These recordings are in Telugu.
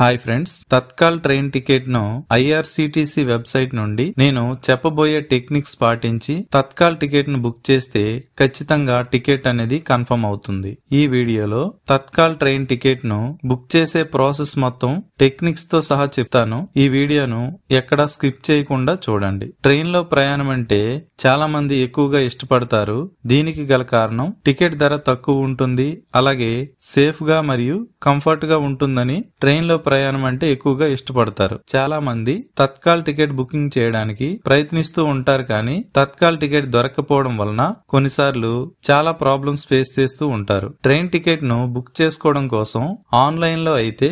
hi friends Tatkal train ticket ను ఐఆర్సిటిసి వెబ్సైట్ నుండి నేను చెప్పబోయే టెక్నిక్స్ పాటించి తత్కాల్ టికెట్ ను బుక్ చేస్తే ఖచ్చితంగా టికెట్ అనేది కన్ఫర్మ్ అవుతుంది ఈ వీడియోలో తత్కాల్ ట్రైన్ టికెట్ ను బుక్ చేసే ప్రాసెస్ మొత్తం టెక్నిక్స్ తో సహా చెప్తాను ఈ వీడియోను ఎక్కడా స్కిప్ చేయకుండా చూడండి ట్రైన్ లో ప్రయాణం అంటే చాలా మంది ఎక్కువగా ఇష్టపడతారు దీనికి గల కారణం టికెట్ ధర తక్కువ ఉంటుంది అలాగే సేఫ్ గా మరియు కంఫర్ట్ గా ఉంటుందని ట్రైన్ లో ప్రయాణం అంటే ఎక్కువగా ఇష్టపడతారు చాలా మంది తత్కాల్ టికెట్ బుకింగ్ చేయడానికి ప్రయత్నిస్తూ ఉంటారు కానీ తత్కాల్ టికెట్ దొరకపోవడం వలన కొన్నిసార్లు చాలా ప్రాబ్లమ్స్ ఫేస్ చేస్తూ ఉంటారు ట్రైన్ టికెట్ ను బుక్ చేసుకోవడం కోసం ఆన్లైన్ లో అయితే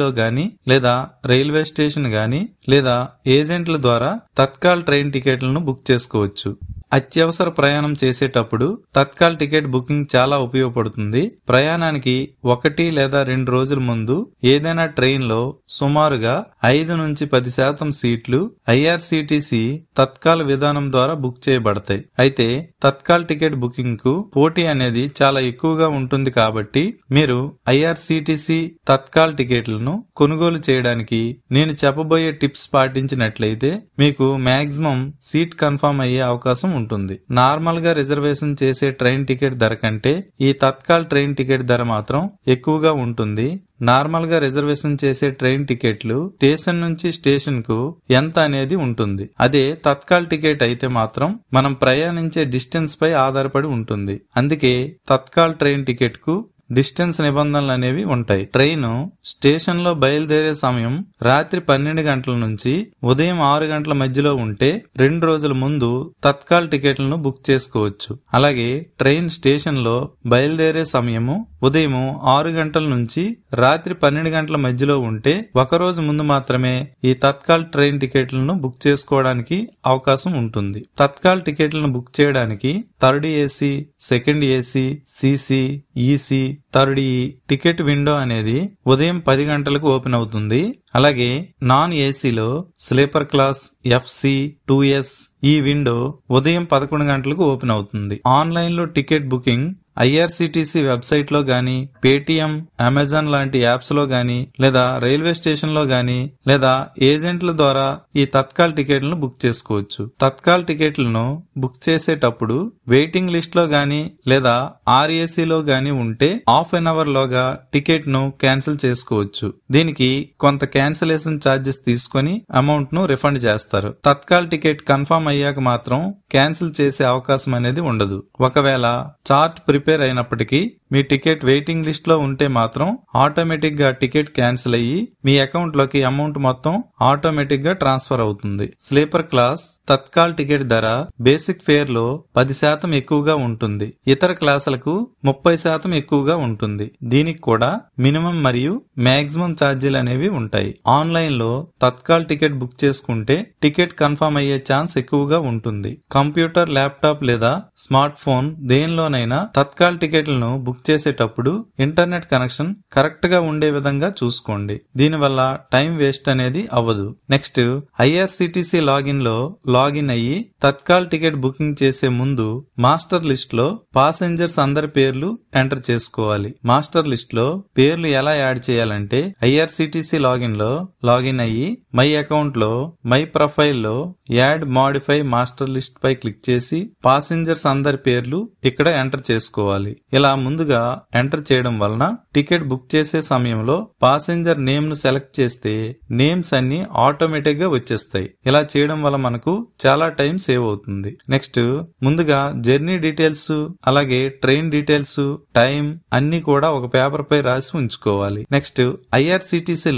లో గాని లేదా రైల్వే స్టేషన్ గాని లేదా ఏజెంట్ల ద్వారా తత్కాల్ ట్రైన్ టికెట్లను బుక్ చేసుకోవచ్చు అత్యవసర ప్రయాణం చేసేటప్పుడు తత్కాల్ టికెట్ బుకింగ్ చాలా ఉపయోగపడుతుంది ప్రయాణానికి ఒకటి లేదా రెండు రోజుల ముందు ఏదైనా ట్రైన్లో సుమారుగా ఐదు నుంచి పది శాతం సీట్లు ఐఆర్సీటీసీ తత్కాల్ విధానం ద్వారా బుక్ చేయబడతాయి అయితే తత్కాల్ టికెట్ బుకింగ్ కు పోటీ అనేది చాలా ఎక్కువగా ఉంటుంది కాబట్టి మీరు ఐఆర్సీటీసీ తత్కాల్ టికెట్లను కొనుగోలు చేయడానికి నేను చెప్పబోయే టిప్స్ పాటించినట్లయితే మీకు మాక్సిమం సీట్ కన్ఫర్మ్ అయ్యే అవకాశం ఉంటుంది నార్మల్ గా రిజర్వేషన్ చేసే ట్రైన్ టికెట్ ధర కంటే ఈ తత్కాల్ ట్రైన్ టికెట్ ధర మాత్రం ఎక్కువగా ఉంటుంది నార్మల్ గా రిజర్వేషన్ చేసే ట్రైన్ టికెట్లు స్టేషన్ నుంచి స్టేషన్ కు ఎంత అనేది ఉంటుంది అదే తత్కాల్ టికెట్ అయితే మాత్రం మనం ప్రయాణించే డిస్టెన్స్ పై ఆధారపడి ఉంటుంది అందుకే తత్కాల్ ట్రైన్ టికెట్ కు డిస్టెన్స్ నిబంధనలు అనేవి ఉంటాయి ట్రైన్ స్టేషన్ లో బయలుదేరే సమయం రాత్రి పన్నెండు గంటల నుంచి ఉదయం ఆరు గంటల మధ్యలో ఉంటే రెండు రోజుల ముందు తత్కాల్ టికెట్లను బుక్ చేసుకోవచ్చు అలాగే ట్రైన్ స్టేషన్ లో బయలుదేరే సమయము ఉదయం ఆరు గంటల నుంచి రాత్రి పన్నెండు గంటల మధ్యలో ఉంటే ఒకరోజు ముందు మాత్రమే ఈ తత్కాల్ ట్రైన్ టికెట్లను బుక్ చేసుకోవడానికి అవకాశం ఉంటుంది తత్కాల్ టికెట్లను బుక్ చేయడానికి third AC second AC CC EC third E ticket window అనేది ఉదయం పది గంటలకు ఓపెన్ అవుతుంది అలాగే నాన్ ఏసీలో sleeper class FC two S ఈ విండో ఉదయం పదకొండు గంటలకు ఓపెన్ అవుతుంది ఆన్లైన్ లో టికెట్ బుకింగ్ ఐఆర్సీటీసీ వెబ్సైట్లో కానీ పేటీఎం అమెజాన్ లాంటి యాప్స్లో కానీ లేదా రైల్వే స్టేషన్లో కానీ లేదా ఏజెంట్ల ద్వారా ఈ తత్కాల్ టికెట్లను బుక్ చేసుకోవచ్చు తత్కాల్ టికెట్లను బుక్ చేసేటప్పుడు వెయిటింగ్ లిస్ట్లో కానీ లేదా ఆర్ఏసీలో కానీ ఉంటే హాఫ్ అన్ అవర్ లోగా టికెట్ను క్యాన్సిల్ చేసుకోవచ్చు దీనికి కొంత క్యాన్సిలేషన్ ఛార్జెస్ తీసుకొని అమౌంట్ను రిఫండ్ చేస్తారు తత్కాల్ టికెట్ కన్ఫర్మ్ అయ్యాక మాత్రం క్యాన్సిల్ చేసే అవకాశం అనేది ఉండదు ఒకవేళ చార్ట్ రిపేర్ అయినప్పటికీ మీ టికెట్ వెయిటింగ్ లిస్ట్లో ఉంటే మాత్రం ఆటోమేటిక్గా టికెట్ క్యాన్సిల్ అయ్యి మీ అకౌంట్లోకి అమౌంట్ మొత్తం ఆటోమేటిక్గా ట్రాన్స్ఫర్ అవుతుంది స్లీపర్ క్లాస్ తత్కాల్ టికెట్ ధర బేసిక్ ఫేర్లో పది శాతం ఎక్కువగా ఉంటుంది ఇతర క్లాసులకు ముప్పై శాతం ఎక్కువగా ఉంటుంది దీనికి కూడా మినిమం మరియు మ్యాక్సిమం ఛార్జీలు అనేవి ఉంటాయి ఆన్లైన్లో తత్కాల్ టికెట్ బుక్ చేసుకుంటే టికెట్ కన్ఫర్మ్ అయ్యే ఛాన్స్ ఎక్కువగా ఉంటుంది కంప్యూటర్ ల్యాప్టాప్ లేదా స్మార్ట్ ఫోన్ దేనిలోనైనా తత్కాల్ టికెట్లను బుక్ చేసేటప్పుడు ఇంటర్నెట్ కనెక్షన్ కరెక్ట్ గా ఉండే విధంగా చూసుకోండి దీనివల్ల టైం వేస్ట్ అనేది అవ్వదు నెక్స్ట్ ఐఆర్సిటిసి లాగిన్ లో లాగిన్ అయ్యి తత్కాల్ టికెట్ బుకింగ్ చేసే ముందు మాస్టర్ లిస్ట్ లో పాసెంజర్స్ అందరి పేర్లు ఎంటర్ చేసుకోవాలి మాస్టర్ లిస్ట్ లో పేర్లు ఎలా యాడ్ చేయాలంటే ఐఆర్సిటిసి లాగిన్ లో లాగిన్ అయ్యి మై అకౌంట్ లో మై ప్రొఫైల్ లో యాడ్ మాడిఫై మాస్టర్ లిస్ట్ పై క్లిక్ చేసి పాసెంజర్స్ అందరి పేర్లు ఇక్కడ ఎంటర్ చేసుకోవాలి ఇలా ముందుగా ముందుగా ఎంటర్ చేయడం వలన టికెట్ బుక్ చేసే సమయంలో పాసెంజర్ నేమ్ ను సెలెక్ట్ చేస్తే నేమ్స్ అన్ని ఆటోమేటిక్ గా వచ్చేస్తాయి ఇలా చేయడం వల్ల మనకు చాలా టైం సేవ్ అవుతుంది నెక్స్ట్ ముందుగా జర్నీ డీటెయిల్స్ అలాగే ట్రైన్ డీటెయిల్స్ టైం అన్ని కూడా ఒక పేపర్ పై రాసి ఉంచుకోవాలి నెక్స్ట్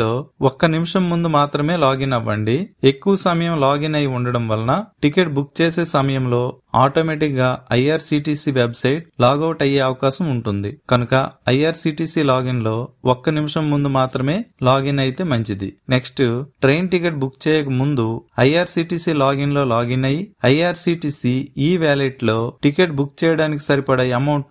లో ఒక్క నిమిషం ముందు మాత్రమే లాగిన్ అవ్వండి ఎక్కువ సమయం లాగిన్ అయి ఉండడం వలన టికెట్ బుక్ చేసే సమయంలో ఆటోమేటిక్గా ఐఆర్సీటీసీ వెబ్సైట్ లాగౌట్ అయ్యే అవకాశం ఉంటుంది కనుక ఐఆర్సీటీసీ లాగిన్లో ఒక్క నిమిషం ముందు మాత్రమే లాగిన్ అయితే మంచిది నెక్స్ట్ ట్రైన్ టికెట్ బుక్ చేయక ముందు ఐఆర్సీటీసీ లాగిన్లో లాగిన్ అయ్యి ఐఆర్సీటీసీ ఈ వ్యాలెట్లో టికెట్ బుక్ చేయడానికి సరిపడే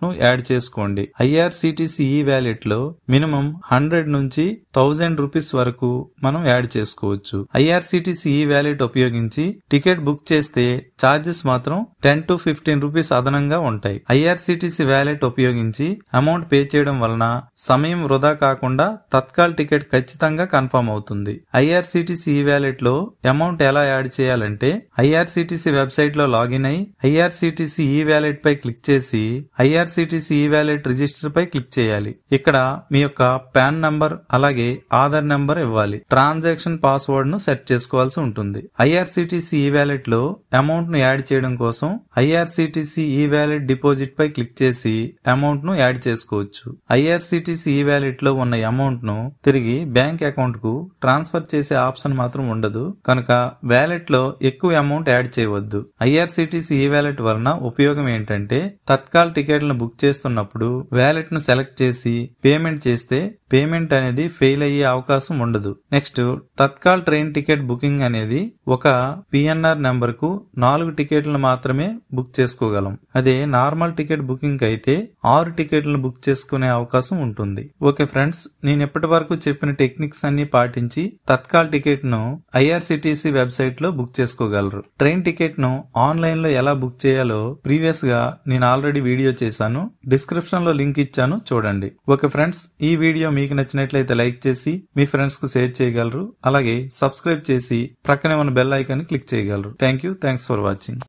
ను యాడ్ చేసుకోండి ఐఆర్సీటీసీ ఈ వ్యాలెట్లో మినిమం హండ్రెడ్ నుంచి థౌజండ్ రూపీస్ వరకు మనం యాడ్ చేసుకోవచ్చు ఐఆర్సీటీసీ ఈ వ్యాలెట్ ఉపయోగించి టికెట్ బుక్ చేస్తే చార్జెస్ మాత్రం ten ten to fifteen rupees అదనంగా ఉంటాయి ఐఆర్సిటిసి వ్యాలెట్ ఉపయోగించి అమౌంట్ పే చేయడం వలన సమయం వృధా కాకుండా తత్కాల్ టికెట్ ఖచ్చితంగా కన్ఫర్మ్ అవుతుంది ఐఆర్సిటిసి ఈ వ్యాలెట్ లో అమౌంట్ ఎలా యాడ్ చేయాలంటే ఐఆర్సిటిసి వెబ్సైట్ లో లాగిన్ అయి ఐఆర్సిటిసి ఈ వ్యాలెట్ పై క్లిక్ చేసి ఐఆర్సిటిసి ఈ వ్యాలెట్ రిజిస్టర్ పై క్లిక్ చేయాలి ఇక్కడ మీ యొక్క పాన్ నంబర్ అలాగే ఆధార్ నంబర్ ఇవ్వాలి ట్రాన్సాక్షన్ పాస్వర్డ్ ను సెట్ చేసుకోవాల్సి ఉంటుంది ఐఆర్సిటిసి ఈ వ్యాలెట్ లో అమౌంట్ ను యాడ్ చేయడం కోసం ఐఆర్సిటిసి ఈ వ్యాలెట్ డిపాజిట్ పై క్లిక్ చేసి అమౌంట్ ను యాడ్ చేసుకోవచ్చు ఐఆర్సిటిసి ఈ వ్యాలెట్ లో ఉన్న అమౌంట్ ను తిరిగి బ్యాంక్ అకౌంట్ కు ట్రాన్స్ఫర్ చేసే ఆప్షన్ మాత్రం ఉండదు కనుక వ్యాలెట్ లో ఎక్కువ అమౌంట్ యాడ్ చేయవద్దు ఐఆర్సిటిసి ఈ వ్యాలెట్ వలన ఉపయోగం ఏంటంటే తత్కాల్ టికెట్లను బుక్ చేస్తున్నప్పుడు వ్యాలెట్ ను సెలెక్ట్ చేసి పేమెంట్ చేస్తే పేమెంట్ అనేది ఫెయిల్ అయ్యే అవకాశం ఉండదు next Tatkal train ticket booking అనేది ఒక పిఎన్ఆర్ నెంబర్ కు నాలుగు టికెట్లు మాత్రమే బుక్ చేసుకోగలం అదే నార్మల్ టికెట్ బుకింగ్ అయితే ఆరు టికెట్లను బుక్ చేసుకునే అవకాశం ఉంటుంది ఓకే ఫ్రెండ్స్ నేను ఇప్పటి వరకు చెప్పిన టెక్నిక్స్ అన్ని పాటించి తత్కాల్ టికెట్ ను ఐఆర్సిటిసి వెబ్సైట్ లో బుక్ చేసుకోగలరు ట్రైన్ టికెట్ ను ఆన్లైన్ లో ఎలా బుక్ చేయాలో ప్రీవియస్ గా నేను ఆల్రెడీ వీడియో చేశాను డిస్క్రిప్షన్ లో లింక్ ఇచ్చాను చూడండి ఓకే ఫ్రెండ్స్ ఈ వీడియో మీ మీకు నచ్చినట్లయితే లైక్ చేసి మీ ఫ్రెండ్స్ కు షేర్ చేయగలరు అలాగే సబ్స్క్రైబ్ చేసి ప్రక్కనే మన బెల్ ఐకాన్ క్లిక్ చేయగలరు thank you thanks for watching